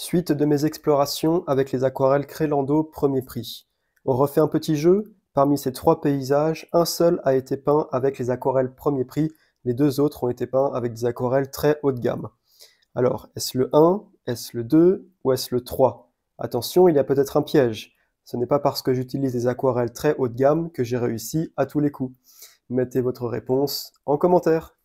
Suite de mes explorations avec les aquarelles Crélando, premier prix. On refait un petit jeu Parmi ces trois paysages, un seul a été peint avec les aquarelles premier prix, les deux autres ont été peints avec des aquarelles très haut de gamme. Alors, est-ce le 1, est-ce le 2 ou est-ce le 3 Attention, il y a peut-être un piège. Ce n'est pas parce que j'utilise des aquarelles très haut de gamme que j'ai réussi à tous les coups. Mettez votre réponse en commentaire.